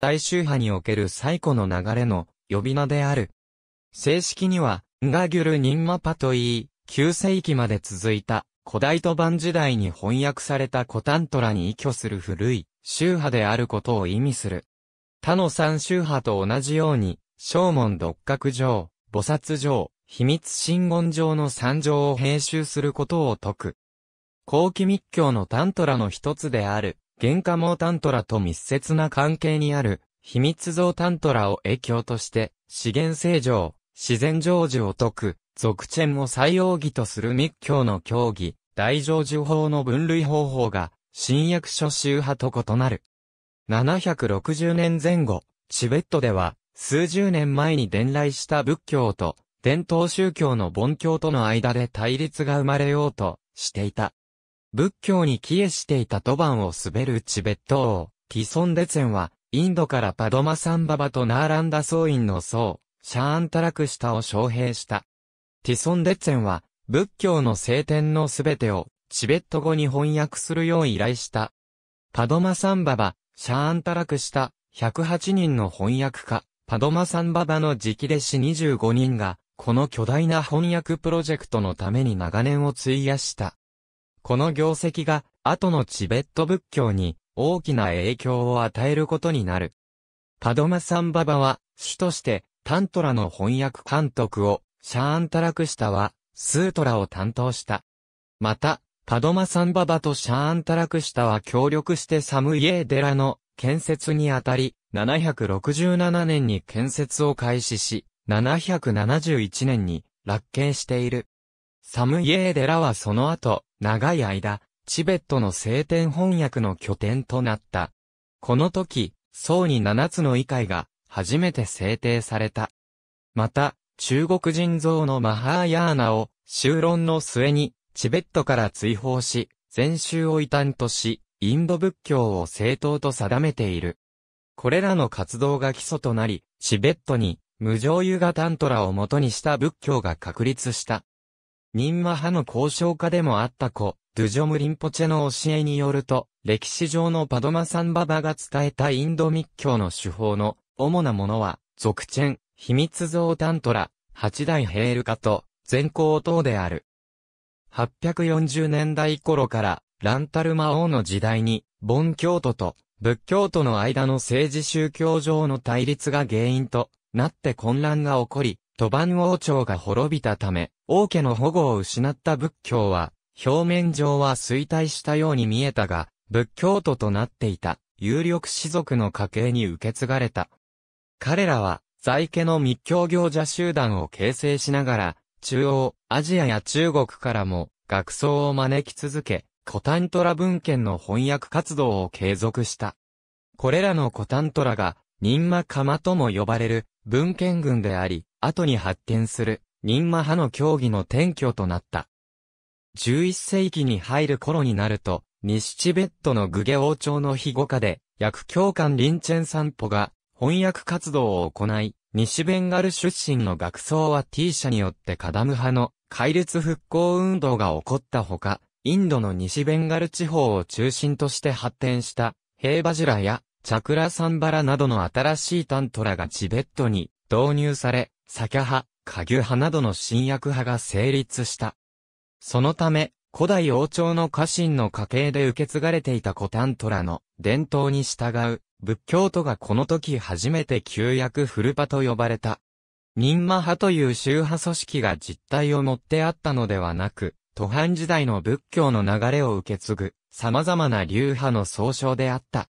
大宗派における最古の流れの呼び名である。正式には、ンガギュル・ニンマパと言い、9世紀まで続いた古代都番時代に翻訳された古タントラに依拠する古い宗派であることを意味する。他の三宗派と同じように、正門独角城、菩薩城、秘密神言城の三条を編集することを説く。後期密教のタントラの一つである、原価毛タントラと密接な関係にある、秘密像タントラを影響として、資源正常、自然成就を解く、俗チェンを採用義とする密教の教義、大乗呪法の分類方法が、新約書宗派と異なる。760年前後、チベットでは、数十年前に伝来した仏教と、伝統宗教の盆教との間で対立が生まれようとしていた。仏教に帰依していた土板を滑るチベット王、ティソンデツェンは、インドからパドマサンババとナーランダ僧院の僧、シャーンタラクシタを招聘した。ティソンデツェンは、仏教の聖典のすべてを、チベット語に翻訳するよう依頼した。パドマサンババ、シャーンタラクシタ、108人の翻訳家、パドマサンババの直弟子25人が、この巨大な翻訳プロジェクトのために長年を費やした。この業績が、後のチベット仏教に大きな影響を与えることになる。パドマサンババは、主として、タントラの翻訳監督を、シャーンタラクシタは、スートラを担当した。また、パドマサンババとシャーンタラクシタは協力してサムイエーデラの建設にあたり、767年に建設を開始し、771年に落慶している。サムイエーデラはその後、長い間、チベットの聖典翻訳の拠点となった。この時、宋に七つの異界が、初めて制定された。また、中国人像のマハーヤーナを、修論の末に、チベットから追放し、禅宗を異端とし、インド仏教を正当と定めている。これらの活動が基礎となり、チベットに、無常湯がタントラを元にした仏教が確立した。ンマ派の交渉家でもあった子、ドゥジョムリンポチェの教えによると、歴史上のパドマサンババが伝えたインド密教の手法の主なものは、俗チェン、秘密像タントラ、八大ヘール化と、善行等である。840年代頃から、ランタルマ王の時代に、ン教徒と仏教徒の間の政治宗教上の対立が原因となって混乱が起こり、土ン王朝が滅びたため、王家の保護を失った仏教は、表面上は衰退したように見えたが、仏教徒となっていた、有力士族の家系に受け継がれた。彼らは、在家の密教行者集団を形成しながら、中央、アジアや中国からも、学僧を招き続け、コタントラ文献の翻訳活動を継続した。これらのコタントラが、ニンマカマとも呼ばれる文献群であり、後に発展する、任魔派の競技の転居となった。11世紀に入る頃になると、西チベットのグゲ王朝の庇護下で、薬教官リンチェン散歩が翻訳活動を行い、西ベンガル出身の学僧は T 社によってカダム派の戒律復興運動が起こったほか、インドの西ベンガル地方を中心として発展した、ヘイバジラやチャクラサンバラなどの新しいタントラがチベットに導入され、酒派、下牛派などの新薬派が成立した。そのため、古代王朝の家臣の家系で受け継がれていた古タントラの伝統に従う仏教徒がこの時初めて旧約フルパと呼ばれた。任魔派という宗派組織が実態を持ってあったのではなく、途半時代の仏教の流れを受け継ぐ様々な流派の総称であった。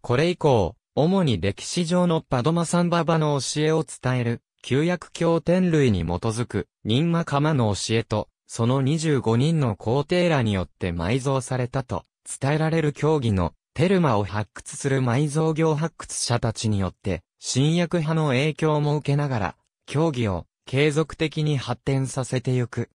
これ以降、主に歴史上のパドマサンババの教えを伝える旧約経典類に基づく、任魔釜の教えと、その25人の皇帝らによって埋蔵されたと、伝えられる教義の、テルマを発掘する埋蔵業発掘者たちによって、新約派の影響も受けながら、教義を継続的に発展させてゆく。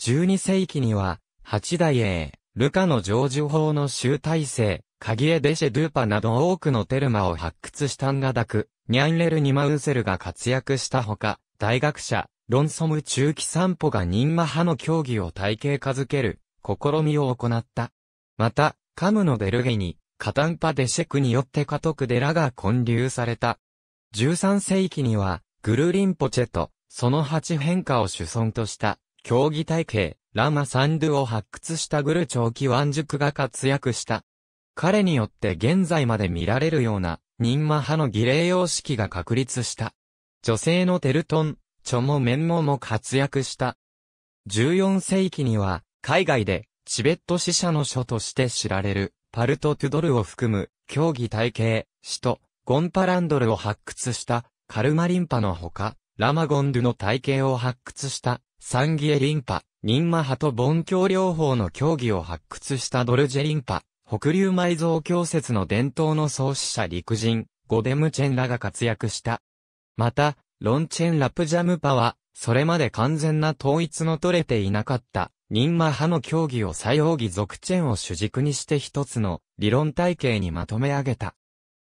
12世紀には、八代英、ルカの成就法の集大成、カギエ・デシェ・ドゥーパなど多くのテルマを発掘したんガダク、ニャンレル・ニマウセルが活躍したほか、大学者、ロンソム中期散歩がニンマ派の競技を体系化づける、試みを行った。また、カムのデルゲに、カタンパ・デシェクによって家督ラが建立された。13世紀には、グルリンポチェと、その8変化を主尊とした、競技体系、ラマ・サンドゥを発掘したグル長期ュ塾が活躍した。彼によって現在まで見られるような、任魔派の儀礼様式が確立した。女性のテルトン、チョモメンモも活躍した。14世紀には、海外で、チベット死者の書として知られる、パルト・トゥドルを含む、競技体系、使徒、ゴンパランドルを発掘した、カルマリンパのほか、ラマゴンドゥの体系を発掘した、サンギエリンパ、ニンマ派と盆教療法の競技を発掘したドルジェリンパ、北流埋蔵教説の伝統の創始者陸人、ゴデムチェンらが活躍した。また、ロンチェン・ラプジャムパは、それまで完全な統一の取れていなかった、ニンマ派の教義を作用義属チェンを主軸にして一つの理論体系にまとめ上げた。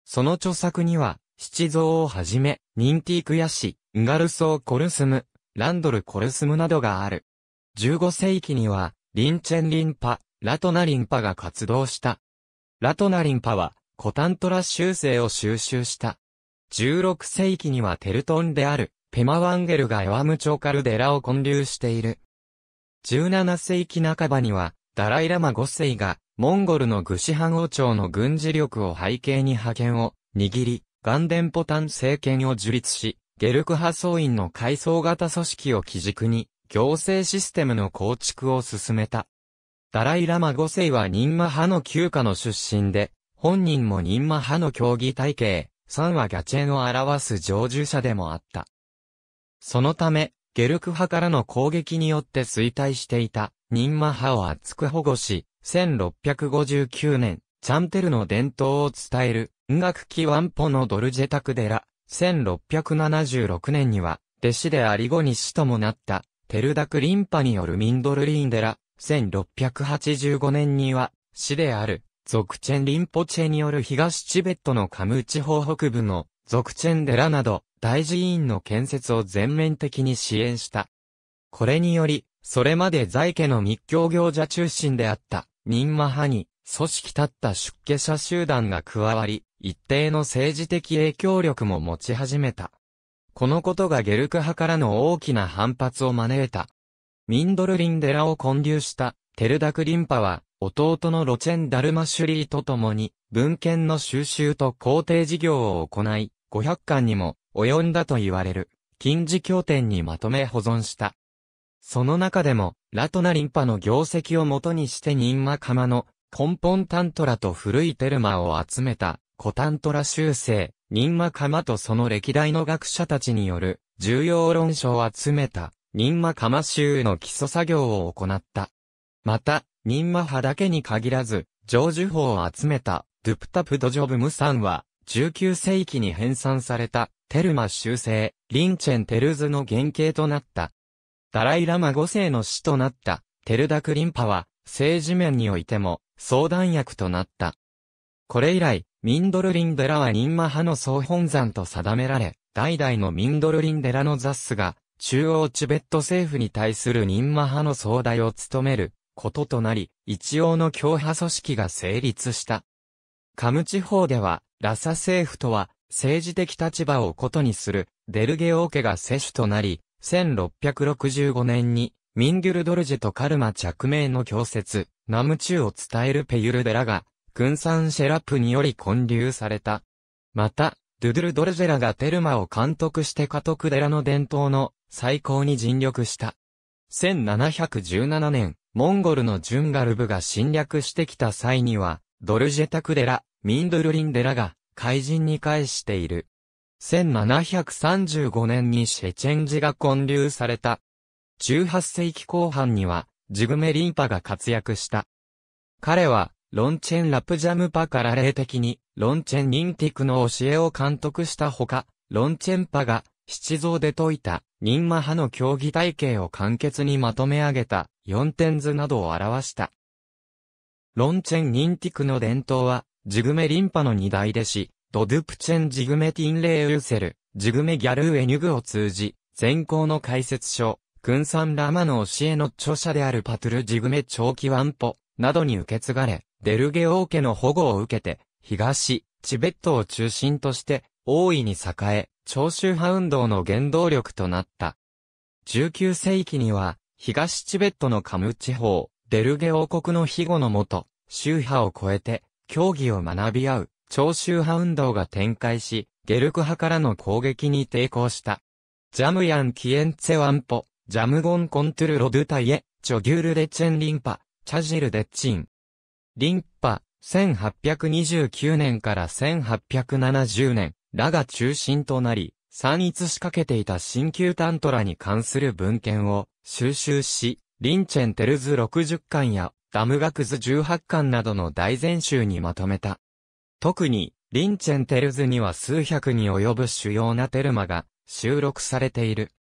その著作には、七蔵をはじめ、ニンティークヤシ、ンガルソー・コルスム、ランドル・コルスムなどがある。15世紀には、リンチェン・リンパ、ラトナリンパが活動した。ラトナリンパは、コタントラ修正を収集した。16世紀にはテルトンである、ペマワンゲルがエワムチョカルデラを建立している。17世紀半ばには、ダライラマ5世が、モンゴルのグシハン王朝の軍事力を背景に派遣を握り、ガンデンポタン政権を樹立し、ゲルク派総員の階層型組織を基軸に、行政システムの構築を進めた。ダライ・ラマ5世はンマ派の旧家の出身で、本人もンマ派の競技体系、3はガチェンを表す常住者でもあった。そのため、ゲルク派からの攻撃によって衰退していた、ンマ派を厚く保護し、1659年、チャンテルの伝統を伝える、音楽機ワンポのドルジェタクデラ、1676年には、弟子でアリゴニ師ともなった、テルダクリンパによるミンドルリンデラ、1685年には、市である、族チェンリンポチェによる東チベットのカム地方北部の族チェン寺など大寺院の建設を全面的に支援した。これにより、それまで在家の密教行者中心であった任派に組織立った出家者集団が加わり、一定の政治的影響力も持ち始めた。このことがゲルク派からの大きな反発を招いた。ミンドルリンデラを混流したテルダクリンパは、弟のロチェン・ダルマシュリーと共に、文献の収集と工程事業を行い、500巻にも及んだと言われる、近似経典にまとめ保存した。その中でも、ラトナリンパの業績をもとにしてニンマカマの根本タントラと古いテルマを集めた古タントラ修正、ニンマカマとその歴代の学者たちによる重要論書を集めた任魔釜集の基礎作業を行った。また、ンマ派だけに限らず、常樹法を集めた、ドゥプタプドジョブムさんは、19世紀に編纂された、テルマ修正、リンチェン・テルズの原型となった。ダライラマ5世の死となった、テルダクリンパは、政治面においても、相談役となった。これ以来、ミンドルリンデラはンマ派の総本山と定められ、代々のミンドルリンデラの雑誌が、中央チベット政府に対する任魔派の総代を務めることとなり、一応の強派組織が成立した。カム地方では、ラサ政府とは、政治的立場をことにする、デルゲ王家が接種となり、1665年に、ミンギュルドルジェとカルマ着名の教説、ナムチューを伝えるペユルデラが、軍産シェラップにより建立された。また、ドゥドゥルドルジェラがテルマを監督して家督ラの伝統の最高に尽力した。1717年、モンゴルのジュンガルブが侵略してきた際には、ドルジェタクデラ、ミンドルリンデラが、怪人に返している。1735年にシェチェンジが建立された。18世紀後半には、ジグメリンパが活躍した。彼は、ロンチェン・ラプジャムパから霊的に、ロンチェン・ニンティクの教えを監督したほか、ロンチェンパが、七蔵で解いた、任魔派の競技体系を簡潔にまとめ上げた、四点図などを表した。ロンチェン・ニンティクの伝統は、ジグメ・リンパの二大弟子、ドドゥプチェン・ジグメ・ティンレイ・ウーセル、ジグメ・ギャルー・エニュグを通じ、前行の解説書、クンサン・ラマの教えの著者であるパトゥル・ジグメ・長期ワンポ、などに受け継がれ、デルゲ王家の保護を受けて、東、チベットを中心として、大いに栄え、長州派運動の原動力となった。19世紀には、東チベットのカム地方、デルゲ王国の庇護のもと、宗派を超えて、競技を学び合う、長州派運動が展開し、ゲルク派からの攻撃に抵抗した。ジャムヤン・キエンツェワンポ、ジャムゴン・コントゥル・ロドゥタイエ、チョギュール・デチェン・リンパ、チャジル・デチン。リンパ、1829年から1870年、らが中心となり、散逸しかけていた新旧タントラに関する文献を収集し、リンチェンテルズ60巻やダムガクズ18巻などの大全集にまとめた。特に、リンチェンテルズには数百に及ぶ主要なテルマが収録されている。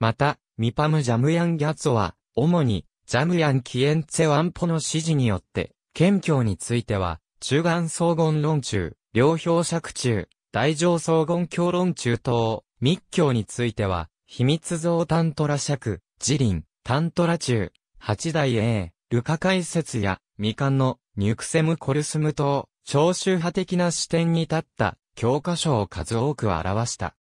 また、ミパムジャムヤンギャツォは、主に、ジャムヤンキエンツェワンポの指示によって、謙虚については、中眼総言論中、両表尺中、大乗荘厳教論中等、密教については、秘密像タントラ尺、自輪、タントラ中、八大 A、ルカ解説や、未完の、ニュクセムコルスム等、長州派的な視点に立った、教科書を数多く表した。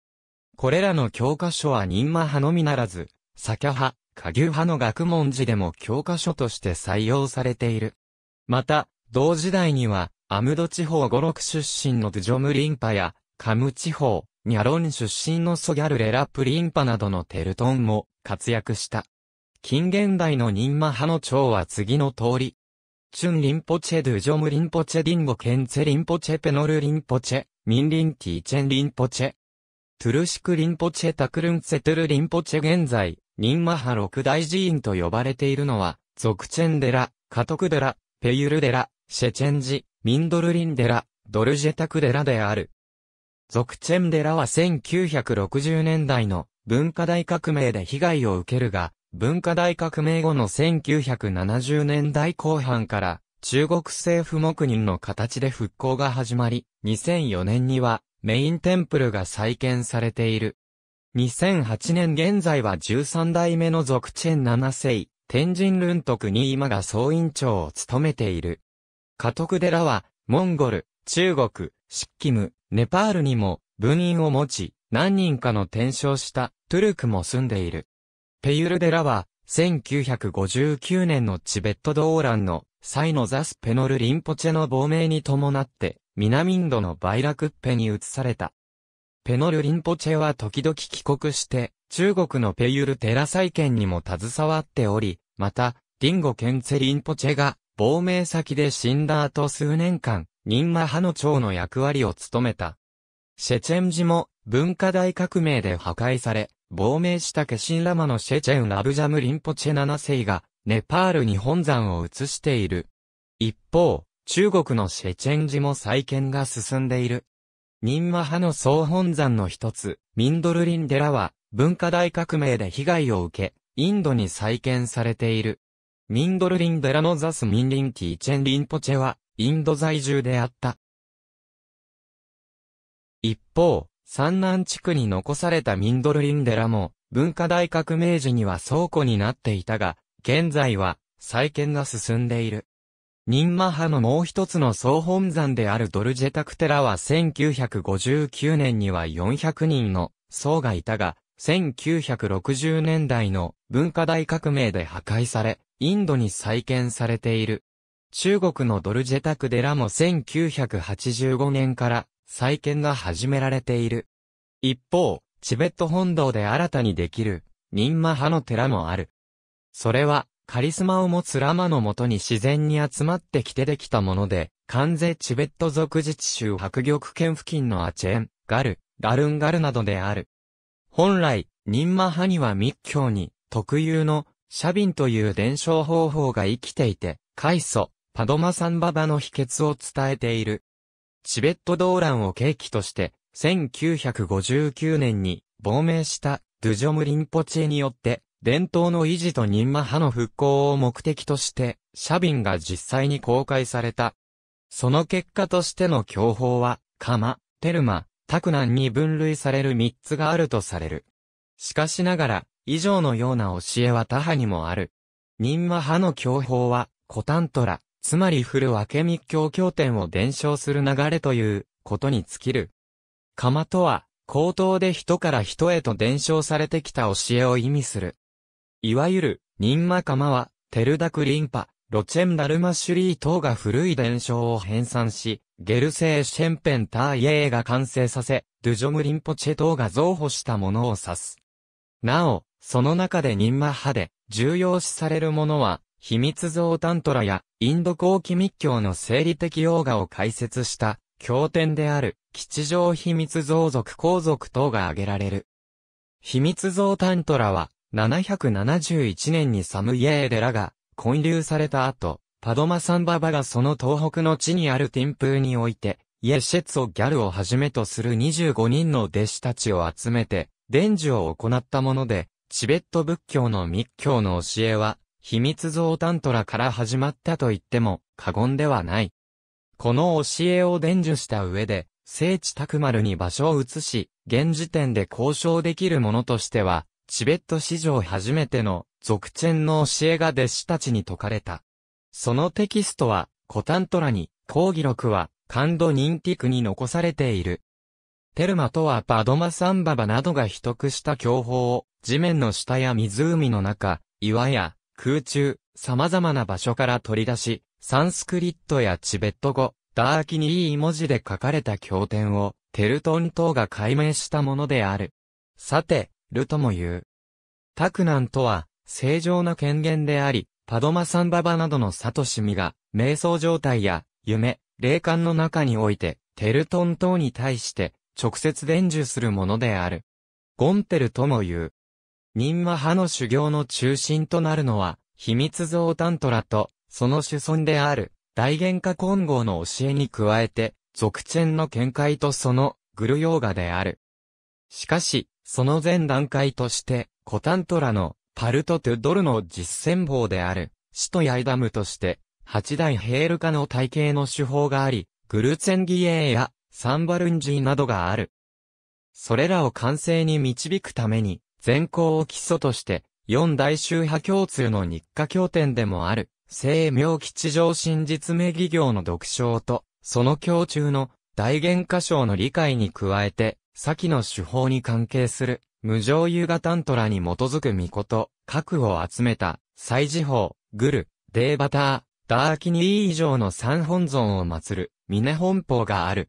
これらの教科書は任魔派のみならず、サキャ派、下牛派の学問寺でも教科書として採用されている。また、同時代には、アムド地方五六出身のドゥジョムリンパや、カム地方、ニャロン出身のソギャルレラプリンパなどのテルトンも活躍した。近現代のニンマ派の長は次の通り。チュンリンポチェドゥジョムリンポチェディンゴケンツェリンポチェペノルリンポチェ、ミンリンティチェンリンポチェ。トゥルシクリンポチェタクルンセトゥルリンポチェ現在、ニンマ派六大寺院と呼ばれているのは、ゾクチェンデラ、カトクデラ、ペユルデラ、シェチェンジ、ミンドルリンデラ、ドルジェタクデラである。族チェンデラは1960年代の文化大革命で被害を受けるが、文化大革命後の1970年代後半から中国政府黙認の形で復興が始まり、2004年にはメインテンプルが再建されている。2008年現在は13代目の族チェン7世、天神ルントクに今が総院長を務めている。家督寺は、モンゴル、中国、シッキム、ネパールにも分院を持ち、何人かの転生したトゥルクも住んでいる。ペユル寺は、1959年のチベット動乱のサイノザスペノルリンポチェの亡命に伴って、南インドのバイラクッペに移された。ペノルリンポチェは時々帰国して、中国のペユル寺再建にも携わっており、また、リンゴケンツェリンポチェが亡命先で死んだ後数年間、任魔派の長の役割を務めた。シェチェン寺も文化大革命で破壊され、亡命した化身ラマのシェチェン・ラブジャム・リンポチェ7世が、ネパールに本山を移している。一方、中国のシェチェン寺も再建が進んでいる。任魔派の総本山の一つ、ミンドルリン寺は、文化大革命で被害を受け、インドに再建されている。ミンドルリン寺のザス・ミンリン・ティーチェン・リンポチェは、インド在住であった。一方、山南地区に残されたミンドルリン寺も、文化大革命時には倉庫になっていたが、現在は再建が進んでいる。ニンマ派のもう一つの総本山であるドルジェタク寺は1959年には400人の僧がいたが、1960年代の文化大革命で破壊され、インドに再建されている。中国のドルジェタク寺も1985年から再建が始められている。一方、チベット本堂で新たにできる、ニンマ派の寺もある。それは、カリスマを持つラマのもとに自然に集まってきてできたもので、関税チベット属自治州白玉県付近のアチェン、ガル、ダルンガルなどである。本来、ニンマ派には密教に、特有の、シャビンという伝承方法が生きていて、開祖、パドマサンババの秘訣を伝えている。チベット動乱を契機として、1959年に亡命したドゥジョムリンポチェによって、伝統の維持と任マ派の復興を目的として、シャビンが実際に公開された。その結果としての教法は、カマ、テルマ、タクナンに分類される3つがあるとされる。しかしながら、以上のような教えは他派にもある。任マ派の教法は、コタントラ、つまり古明密教経典を伝承する流れということに尽きる。鎌とは、口頭で人から人へと伝承されてきた教えを意味する。いわゆる、人間釜は、テルダクリンパ、ロチェンダルマシュリー等が古い伝承を編纂し、ゲルセーシェンペンターイエーが完成させ、ドゥジョムリンポチェ等が増補したものを指す。なお、その中で人間派で重要視されるものは、秘密像タントラや、インド後期密教の生理的ヨーガを解説した、経典である、吉祥秘密像族皇族等が挙げられる。秘密像タントラは、771年にサムイエーデラが、建立された後、パドマサンババがその東北の地にあるティンプーにおいて、イエシェツをギャルをはじめとする25人の弟子たちを集めて、伝授を行ったもので、チベット仏教の密教の教えは、秘密像タントラから始まったと言っても過言ではない。この教えを伝授した上で、聖地宅丸に場所を移し、現時点で交渉できるものとしては、チベット史上初めての俗ンの教えが弟子たちに説かれた。そのテキストは、コタントラに、講義録は、カンドニンティクに残されている。テルマとはパドマサンババなどが秘匿した教法を、地面の下や湖の中、岩や空中、様々な場所から取り出し、サンスクリットやチベット語、ダーキにいい文字で書かれた経典を、テルトン島が解明したものである。さて、ルとも言う。タクナンとは、正常な権限であり、パドマサンババなどのサトシミが、瞑想状態や、夢、霊感の中において、テルトン島に対して、直接伝授するものである。ゴンテルとも言う。忍魔派の修行の中心となるのは、秘密像タントラと、その主尊である、大玄化混合の教えに加えて、俗チェンの見解とその、グルヨーガである。しかし、その前段階として、コタントラの、パルト・トゥ・ドルの実践法である、使徒ヤイダムとして、八大ヘール化の体系の手法があり、グルツェンギエーや、サンバルンジーなどがある。それらを完成に導くために、全校を基礎として、四大宗派共通の日課経典でもある、聖明吉祥真実名義行の読書と、その教中の大言歌唱の理解に加えて、先の手法に関係する、無常優雅タントラに基づく御事、核を集めた、祭事法、グル、デーバター、ダーキニー以上の三本尊を祀る、峰本法がある。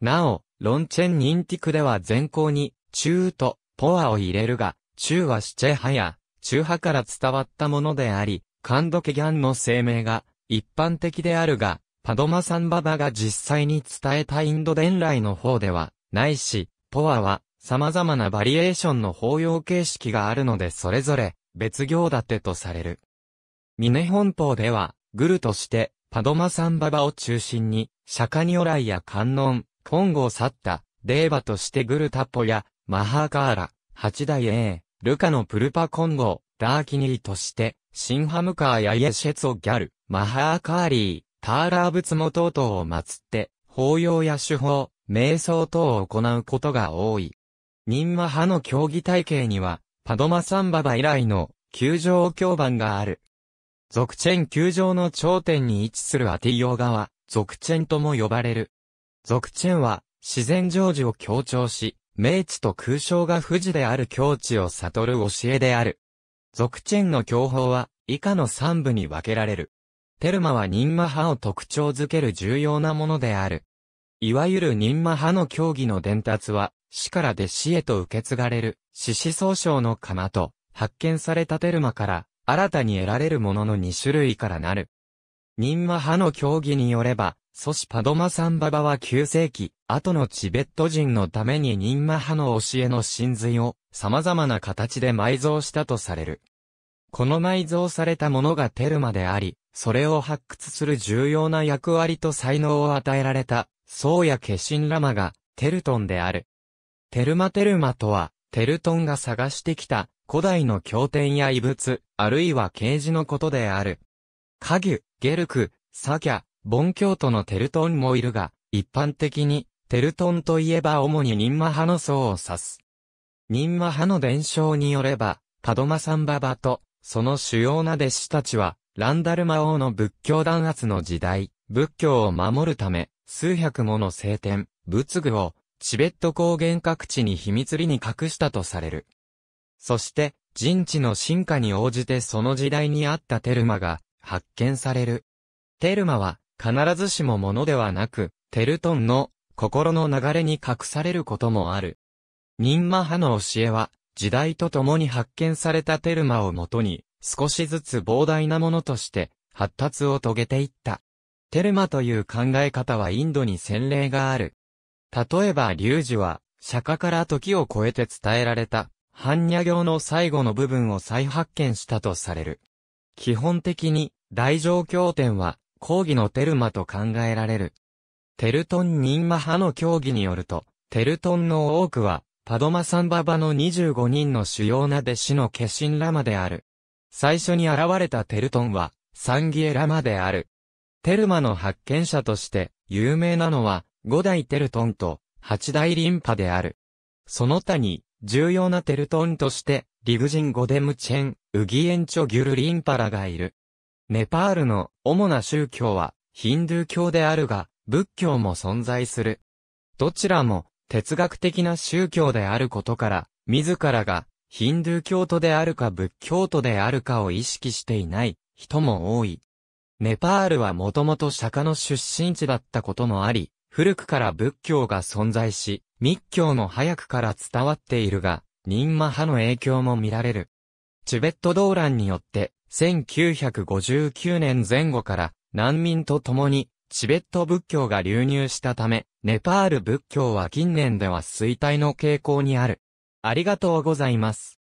なお、ロンチェンニンティクでは全校に、中とポアを入れるが、中はシチェ派や、中派から伝わったものであり、カンドケギャンの声明が一般的であるが、パドマサンババが実際に伝えたインド伝来の方ではないし、ポアは様々なバリエーションの法要形式があるのでそれぞれ別行立てとされる。ミネ本邦では、グルとしてパドマサンババを中心に、釈迦如来や観音、金剛去った、デーバとしてグルタポやマハーカーラ、八代 A、ルカのプルパコンゴ、ダーキニーとして、シンハムカーやイエシェツオギャル、マハーカーリー、ターラー仏も等々を祀って、法要や手法、瞑想等を行うことが多い。ニンマ派の競技体系には、パドマサンババ以来の、球場競馬がある。俗チェン球場の頂点に位置するアティオ側、俗チェンとも呼ばれる。俗チェンは、自然成就を強調し、明治と空将が富士である境地を悟る教えである。俗チェンの教法は、以下の三部に分けられる。テルマは任魔派を特徴づける重要なものである。いわゆる任魔派の教義の伝達は、死から弟子へと受け継がれる、獅子総称の窯と、発見されたテルマから、新たに得られるものの2種類からなる。任魔派の教義によれば、ソシパドマサンババは9世紀、後のチベット人のためにニンマ派の教えの神髄を様々な形で埋蔵したとされる。この埋蔵されたものがテルマであり、それを発掘する重要な役割と才能を与えられた、宗谷化身ラマがテルトンである。テルマテルマとは、テルトンが探してきた古代の経典や遺物、あるいは啓示のことである。ギュ、ゲルク、サキャ、盆教徒のテルトンもいるが、一般的に、テルトンといえば主に任魔派の層を指す。任魔派の伝承によれば、パドマサンババと、その主要な弟子たちは、ランダルマ王の仏教弾圧の時代、仏教を守るため、数百もの聖典、仏具を、チベット高原各地に秘密裏に隠したとされる。そして、人知の進化に応じてその時代にあったテルマが発見される。テルマは必ずしもものではなく、テルトンの心の流れに隠されることもある。任魔派の教えは、時代とともに発見されたテルマをもとに、少しずつ膨大なものとして、発達を遂げていった。テルマという考え方はインドに洗礼がある。例えば、ウジは、釈迦から時を超えて伝えられた、般若行の最後の部分を再発見したとされる。基本的に、大乗経典は、抗議のテルマと考えられる。テルトンマ派の協議によると、テルトンの多くは、パドマサンババの25人の主要な弟子の化身ラマである。最初に現れたテルトンは、サンギエラマである。テルマの発見者として、有名なのは、5代テルトンと、8代リンパである。その他に、重要なテルトンとして、リグジンゴデムチェン、ウギエンチョギュルリンパラがいる。ネパールの主な宗教はヒンドゥー教であるが、仏教も存在する。どちらも哲学的な宗教であることから、自らがヒンドゥー教徒であるか仏教徒であるかを意識していない人も多い。ネパールはもともと釈迦の出身地だったこともあり、古くから仏教が存在し、密教も早くから伝わっているが、ニンマ派の影響も見られる。チベット動乱によって1959年前後から難民と共にチベット仏教が流入したため、ネパール仏教は近年では衰退の傾向にある。ありがとうございます。